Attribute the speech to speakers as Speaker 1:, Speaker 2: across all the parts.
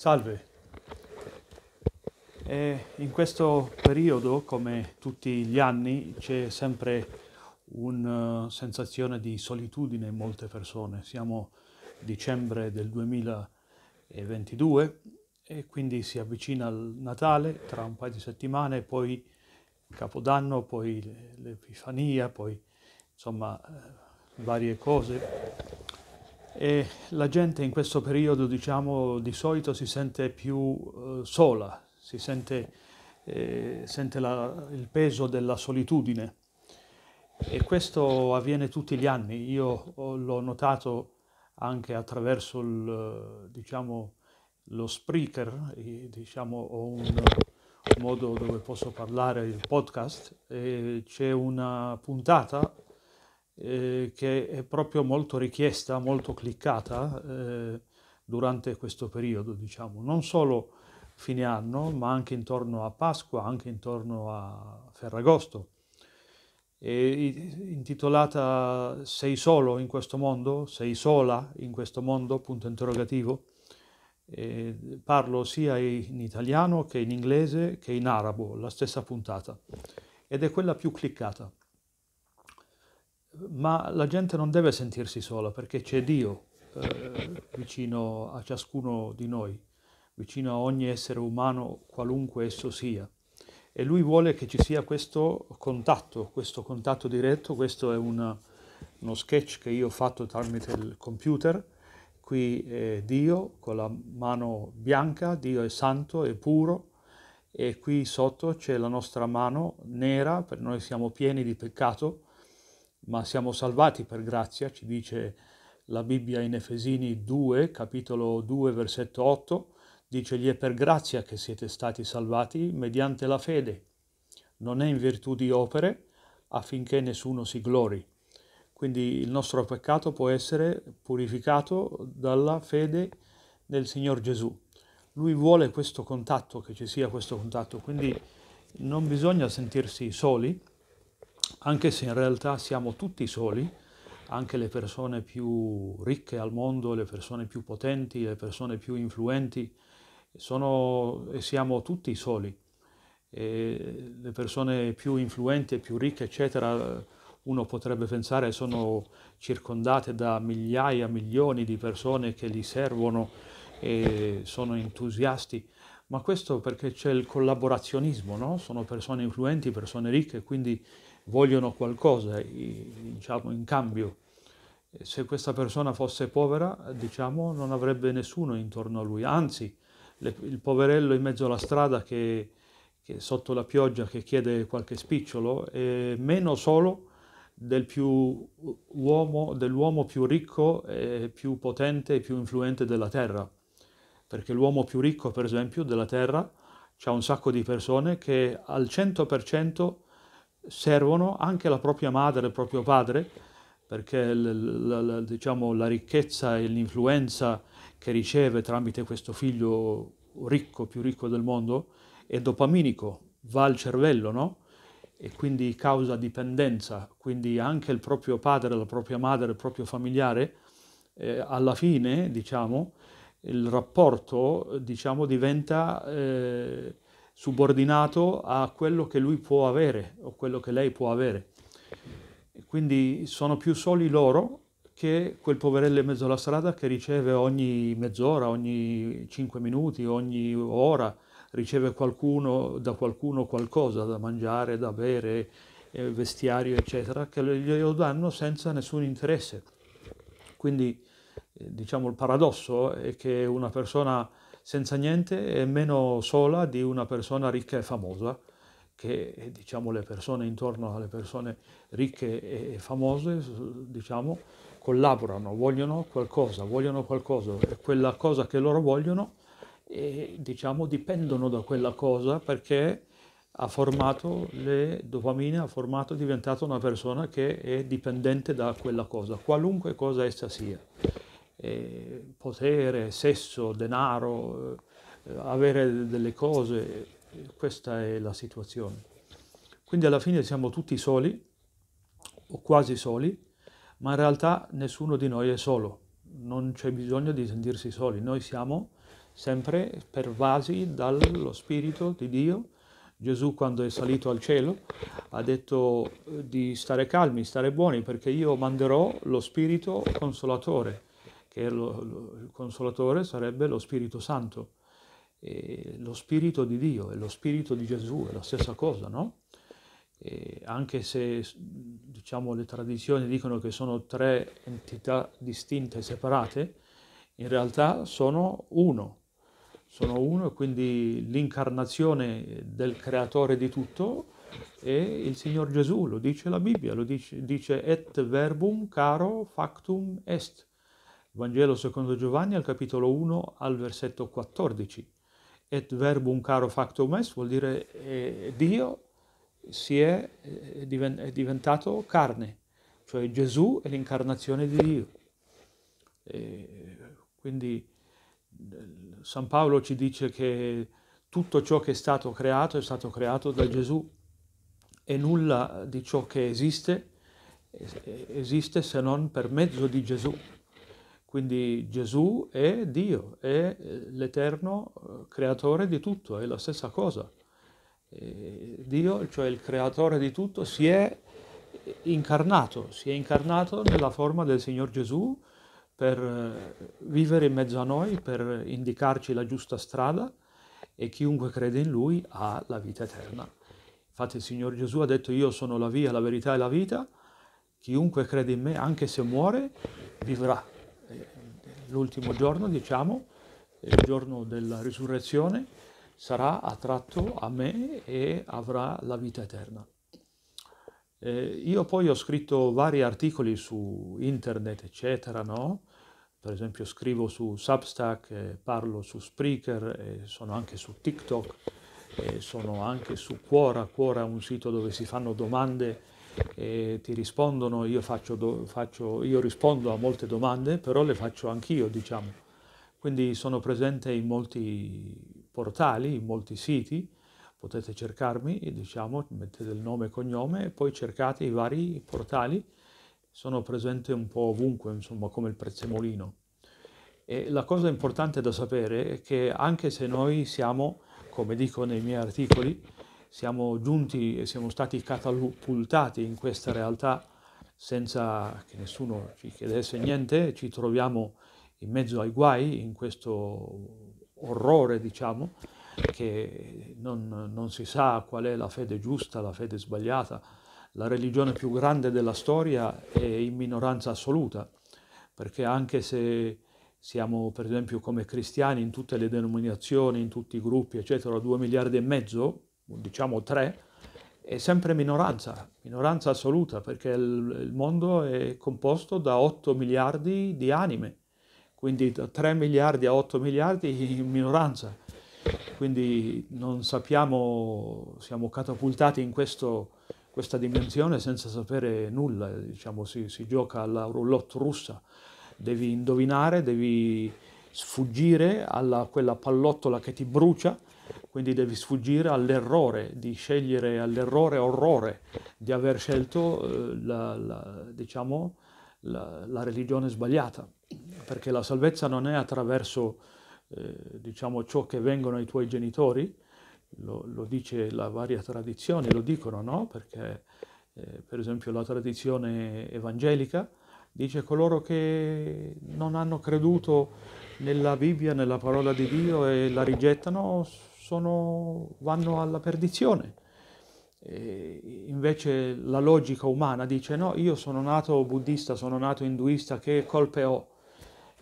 Speaker 1: Salve. E in questo periodo, come tutti gli anni, c'è sempre una eh, sensazione di solitudine in molte persone. Siamo dicembre del 2022 e quindi si avvicina il Natale tra un paio di settimane, poi Capodanno, poi l'Epifania, poi insomma eh, varie cose. E la gente in questo periodo, diciamo, di solito si sente più eh, sola, si sente, eh, sente la, il peso della solitudine. E questo avviene tutti gli anni. Io l'ho notato anche attraverso il, diciamo, lo speaker, diciamo, ho un modo dove posso parlare il podcast, c'è una puntata eh, che è proprio molto richiesta, molto cliccata eh, durante questo periodo, diciamo, non solo fine anno, ma anche intorno a Pasqua, anche intorno a Ferragosto. È intitolata Sei solo in questo mondo? Sei sola in questo mondo? Punto interrogativo. E parlo sia in italiano che in inglese che in arabo, la stessa puntata. Ed è quella più cliccata ma la gente non deve sentirsi sola perché c'è Dio eh, vicino a ciascuno di noi, vicino a ogni essere umano, qualunque esso sia. E lui vuole che ci sia questo contatto, questo contatto diretto, questo è una, uno sketch che io ho fatto tramite il computer, qui è Dio con la mano bianca, Dio è santo, e puro, e qui sotto c'è la nostra mano nera, per noi siamo pieni di peccato, ma siamo salvati per grazia, ci dice la Bibbia in Efesini 2, capitolo 2, versetto 8, dice gli è per grazia che siete stati salvati mediante la fede, non è in virtù di opere affinché nessuno si glori. Quindi il nostro peccato può essere purificato dalla fede nel Signor Gesù. Lui vuole questo contatto, che ci sia questo contatto, quindi non bisogna sentirsi soli, anche se in realtà siamo tutti soli, anche le persone più ricche al mondo, le persone più potenti, le persone più influenti, sono, siamo tutti soli. E le persone più influenti e più ricche, eccetera, uno potrebbe pensare sono circondate da migliaia, milioni di persone che li servono e sono entusiasti, ma questo perché c'è il collaborazionismo, no? Sono persone influenti, persone ricche, quindi vogliono qualcosa diciamo, in cambio. Se questa persona fosse povera, diciamo, non avrebbe nessuno intorno a lui, anzi, le, il poverello in mezzo alla strada che, che, sotto la pioggia che chiede qualche spicciolo è meno solo del più uomo, dell'uomo più ricco, più potente e più influente della terra. Perché l'uomo più ricco, per esempio, della terra, c'è un sacco di persone che al 100% servono anche la propria madre, il proprio padre, perché la, la, diciamo, la ricchezza e l'influenza che riceve tramite questo figlio ricco, più ricco del mondo, è dopaminico, va al cervello, no? E quindi causa dipendenza, quindi anche il proprio padre, la propria madre, il proprio familiare, eh, alla fine, diciamo, il rapporto, diciamo, diventa... Eh, subordinato a quello che lui può avere o quello che lei può avere. Quindi sono più soli loro che quel poverello in mezzo alla strada che riceve ogni mezz'ora, ogni cinque minuti, ogni ora, riceve qualcuno, da qualcuno qualcosa da mangiare, da bere, eh, vestiario, eccetera, che glielo danno senza nessun interesse. Quindi eh, diciamo il paradosso è che una persona senza niente e meno sola di una persona ricca e famosa, che diciamo le persone intorno alle persone ricche e famose, diciamo, collaborano, vogliono qualcosa, vogliono qualcosa e quella cosa che loro vogliono e diciamo dipendono da quella cosa perché ha formato le dopamine, ha formato, è diventata una persona che è dipendente da quella cosa, qualunque cosa essa sia eh, potere, sesso, denaro, eh, avere delle cose, questa è la situazione. Quindi alla fine siamo tutti soli, o quasi soli, ma in realtà nessuno di noi è solo, non c'è bisogno di sentirsi soli, noi siamo sempre pervasi dallo Spirito di Dio. Gesù quando è salito al cielo ha detto eh, di stare calmi, stare buoni, perché io manderò lo Spirito Consolatore che lo, lo, il consolatore sarebbe lo Spirito Santo, e lo Spirito di Dio e lo Spirito di Gesù, è la stessa cosa, no? E anche se diciamo, le tradizioni dicono che sono tre entità distinte e separate, in realtà sono uno, sono uno e quindi l'incarnazione del creatore di tutto è il Signor Gesù, lo dice la Bibbia, lo dice, dice et verbum caro factum est, Vangelo secondo Giovanni al capitolo 1 al versetto 14. Et verbum caro factum est vuol dire eh, Dio si è, eh, è, diventato carne, cioè Gesù è l'incarnazione di Dio. E quindi eh, San Paolo ci dice che tutto ciò che è stato creato è stato creato da Gesù e nulla di ciò che esiste eh, esiste se non per mezzo di Gesù. Quindi Gesù è Dio, è eh, l'eterno eh, creatore di tutto, è la stessa cosa. Dio, cioè il creatore di tutto, si è incarnato, si è incarnato nella forma del Signor Gesù per eh, vivere in mezzo a noi, per indicarci la giusta strada e chiunque crede in Lui ha la vita eterna. Infatti il Signor Gesù ha detto io sono la via, la verità e la vita, chiunque crede in me, anche se muore, vivrà l'ultimo giorno, diciamo, il giorno della risurrezione, sarà attratto a me e avrà la vita eterna. Eh, io poi ho scritto vari articoli su internet, eccetera, no? Per esempio scrivo su Substack, eh, parlo su Spreaker, eh, sono anche su TikTok, eh, sono anche su Quora. Quora è un sito dove si fanno domande eh, ti rispondono, io, faccio faccio, io rispondo a molte domande, però le faccio anch'io, diciamo. Quindi sono presente in molti portali, in molti siti, potete cercarmi, diciamo, mettete il nome e cognome poi cercate i vari portali, sono presente un po' ovunque, insomma, come il prezzemolino. E la cosa importante da sapere è che anche se noi siamo, come dico nei miei articoli, siamo giunti e siamo stati catapultati in questa realtà senza che nessuno ci chiedesse niente, ci troviamo in mezzo ai guai, in questo orrore, diciamo, che non, non, si sa qual è la fede giusta, la fede sbagliata. La religione più grande della storia è in minoranza assoluta, perché anche se siamo, per esempio, come cristiani in tutte le denominazioni, in tutti i gruppi, eccetera, due miliardi e mezzo, diciamo tre, è sempre minoranza, minoranza assoluta, perché il, il mondo è composto da 8 miliardi di anime, quindi da 3 miliardi a 8 miliardi in minoranza. Quindi non sappiamo, siamo catapultati in questo, questa dimensione senza sapere nulla, diciamo, si, si gioca alla roulotte russa, devi indovinare, devi sfuggire a quella pallottola che ti brucia quindi devi sfuggire all'errore di scegliere, all'errore orrore di aver scelto eh, la, la, diciamo, la, la, religione sbagliata, perché la salvezza non è attraverso eh, diciamo, ciò che vengono i tuoi genitori, lo, lo dice la varia tradizione, lo dicono, no? Perché eh, per esempio la tradizione evangelica dice coloro che non hanno creduto nella Bibbia, nella parola di Dio e la rigettano, sono, vanno alla perdizione. E invece la logica umana dice no, io sono nato buddista, sono nato induista, che colpe ho?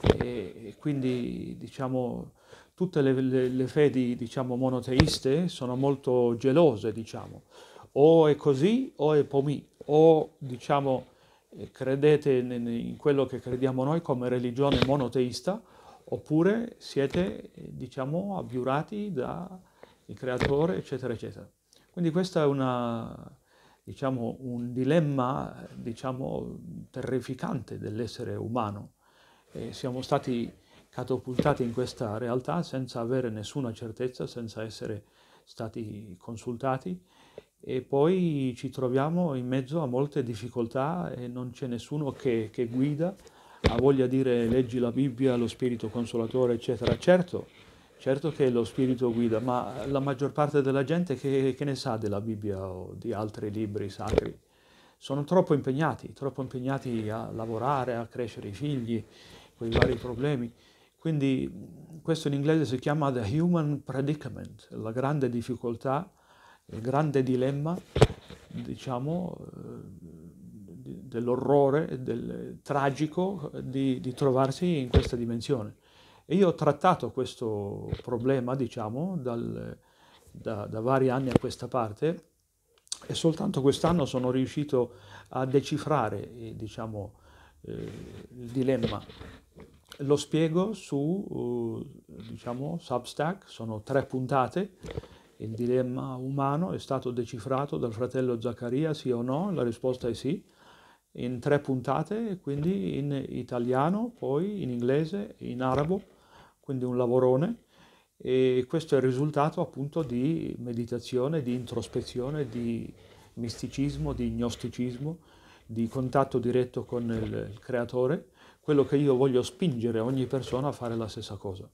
Speaker 1: E, quindi diciamo tutte le, le, le fedi diciamo, monoteiste sono molto gelose, diciamo. O è così o è pomi, o diciamo eh, credete in quello che crediamo noi come religione monoteista, oppure siete, diciamo, abbiurati dal creatore, eccetera, eccetera. Quindi questo è una, diciamo, un dilemma, diciamo, terrificante dell'essere umano. E siamo stati catapultati in questa realtà senza avere nessuna certezza, senza essere stati consultati e poi ci troviamo in mezzo a molte difficoltà e non c'è nessuno che, che guida ha voglia di dire leggi la Bibbia, lo Spirito Consolatore, eccetera. Certo, certo che lo Spirito guida, ma la maggior parte della gente che, che ne sa della Bibbia o di altri libri sacri? Sono troppo impegnati, troppo impegnati a lavorare, a crescere i figli, con i vari problemi. Quindi questo in inglese si chiama the human predicament, la grande difficoltà, il grande dilemma, diciamo, eh, dell'orrore, del tragico eh, di, di, trovarsi in questa dimensione. E io ho trattato questo problema, diciamo, dal, da, da vari anni a questa parte e soltanto quest'anno sono riuscito a decifrare, eh, diciamo, eh, il dilemma. Lo spiego su, eh, diciamo, Substack, sono tre puntate. Il dilemma umano è stato decifrato dal fratello Zaccaria, sì o no? La risposta è sì in tre puntate, quindi in italiano, poi in inglese, in arabo, quindi un lavorone. E questo è il risultato appunto di meditazione, di introspezione, di misticismo, di gnosticismo, di contatto diretto con il, creatore, quello che io voglio spingere ogni persona a fare la stessa cosa.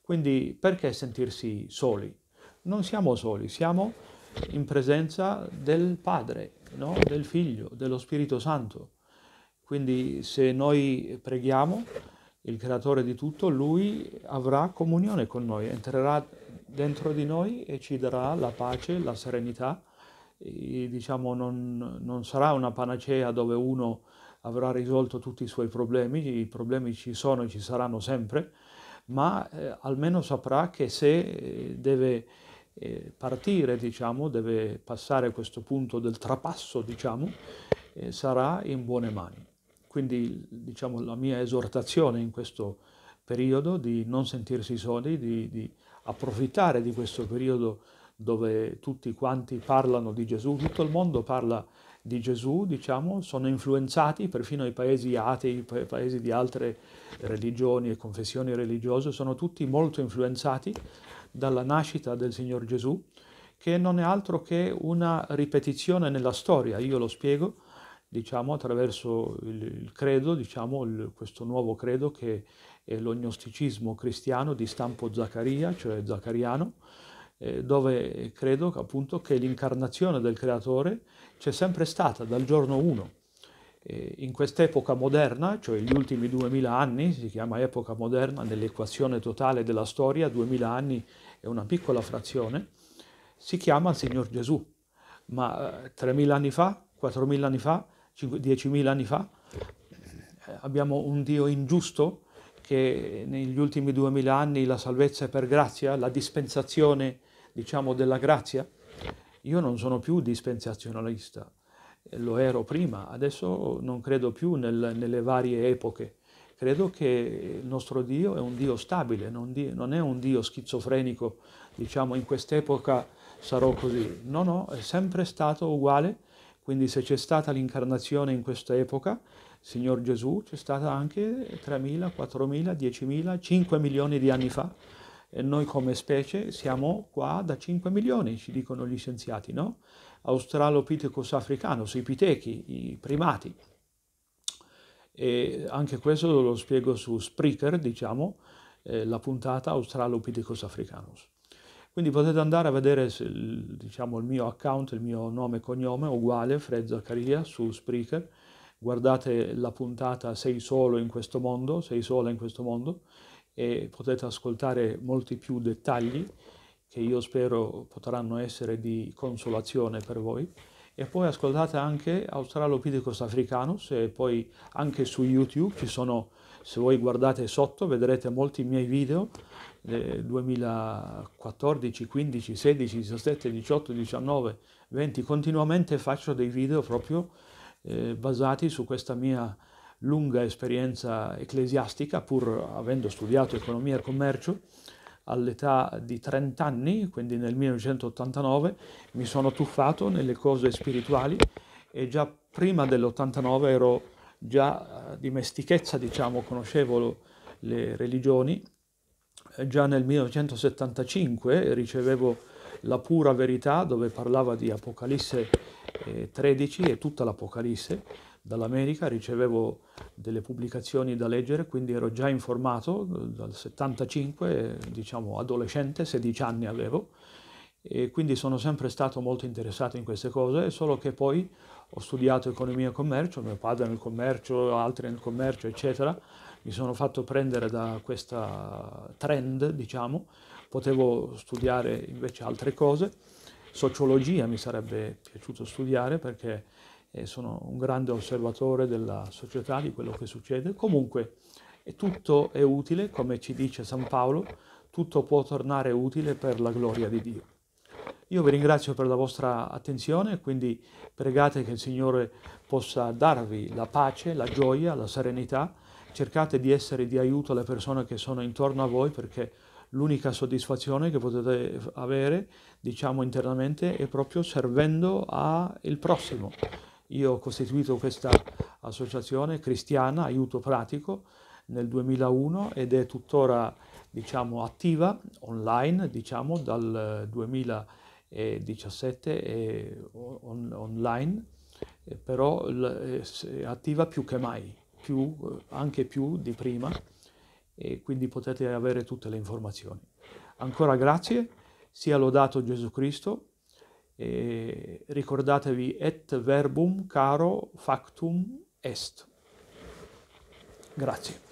Speaker 1: Quindi perché sentirsi soli? Non siamo soli, siamo in presenza del Padre, no? del Figlio, dello Spirito Santo. Quindi se noi preghiamo il creatore di tutto, lui avrà comunione con noi, entrerà dentro di noi e ci darà la pace, la serenità. E, diciamo, non, non sarà una panacea dove uno avrà risolto tutti i suoi problemi, i problemi ci sono e ci saranno sempre, ma eh, almeno saprà che se eh, deve eh, partire, diciamo, deve passare questo punto del trapasso, diciamo, eh, sarà in buone mani. Quindi, diciamo, la mia esortazione in questo periodo di non sentirsi soli, di, di approfittare di questo periodo dove tutti quanti parlano di Gesù, tutto il mondo parla di Gesù, diciamo, sono influenzati perfino i paesi atei, i paesi di altre religioni e confessioni religiose, sono tutti molto influenzati dalla nascita del Signor Gesù, che non è altro che una ripetizione nella storia. Io lo spiego, diciamo, attraverso il, credo, diciamo, il, questo nuovo credo che è l'ognosticismo cristiano di stampo Zaccaria, cioè zaccariano, eh, dove credo appunto che l'incarnazione del Creatore c'è sempre stata dal giorno 1 eh, in quest'epoca moderna, cioè gli ultimi 2000 anni, si chiama epoca moderna nell'equazione totale della storia, 2000 anni è una piccola frazione, si chiama il Signor Gesù, ma 3000 eh, anni fa, 4000 anni fa, 10.000 anni fa, eh, abbiamo un Dio ingiusto che negli ultimi 2000 anni la salvezza è per grazia, la dispensazione diciamo della grazia, io non sono più dispensazionalista, lo ero prima, adesso non credo più nel, nelle varie epoche. Credo che il nostro Dio è un Dio stabile, non, di, non è un Dio schizofrenico, diciamo in quest'epoca sarò così. No, no, è sempre stato uguale, quindi se c'è stata l'incarnazione in questa epoca, Signor Gesù, c'è stata anche 3.000, 4.000, 10.000, 5 milioni di anni fa noi come specie siamo qua da 5 milioni, ci dicono gli scienziati, no? Australopithecus africanus, i pitechi, i primati. E anche questo lo spiego su Spreaker, diciamo, eh, la puntata Australopithecus africanus. Quindi potete andare a vedere se, diciamo, il mio account, il mio nome e cognome, uguale, Fred Zaccaria, su Spreaker. Guardate la puntata Sei solo in questo mondo, Sei sola in questo mondo, e potete ascoltare molti più dettagli che io spero potranno essere di consolazione per voi. E poi ascoltate anche Australopithecus Africanus e poi anche su YouTube ci sono, se voi guardate sotto, vedrete molti miei video eh, 2014, 15, 16, 17, 18, 19, 20. Continuamente faccio dei video proprio eh, basati su questa mia lunga esperienza ecclesiastica, pur avendo studiato economia e commercio, all'età di 30 anni, quindi nel 1989, mi sono tuffato nelle cose spirituali e già prima dell'89 ero già eh, di mestichezza, diciamo, conoscevo le religioni. Eh, già nel 1975 ricevevo la pura verità dove parlava di Apocalisse 13 eh, e tutta l'Apocalisse dall'America, ricevevo delle pubblicazioni da leggere, quindi ero già informato eh, dal 75, eh, diciamo adolescente, 16 anni avevo, e quindi sono sempre stato molto interessato in queste cose, solo che poi ho studiato economia e commercio, mio padre nel commercio, altri nel commercio, eccetera, mi sono fatto prendere da questa trend, diciamo, potevo studiare invece altre cose, sociologia mi sarebbe piaciuto studiare perché eh, sono un grande osservatore della società, di quello che succede. Comunque tutto è utile, come ci dice San Paolo, tutto può tornare utile per la gloria di Dio. Io vi ringrazio per la vostra attenzione, quindi pregate che il Signore possa darvi la pace, la gioia, la serenità. Cercate di essere di aiuto alle persone che sono intorno a voi perché l'unica soddisfazione che potete avere, diciamo internamente, è proprio servendo al prossimo. Io ho costituito questa associazione cristiana, Aiuto Pratico, nel 2001 ed è tuttora diciamo, attiva online diciamo, dal 2017 on- online, eh, però eh, è attiva più che mai, più, eh, anche più di prima e quindi potete avere tutte le informazioni. Ancora grazie, sia lodato Gesù Cristo. e ricordatevi et verbum caro factum est. Grazie.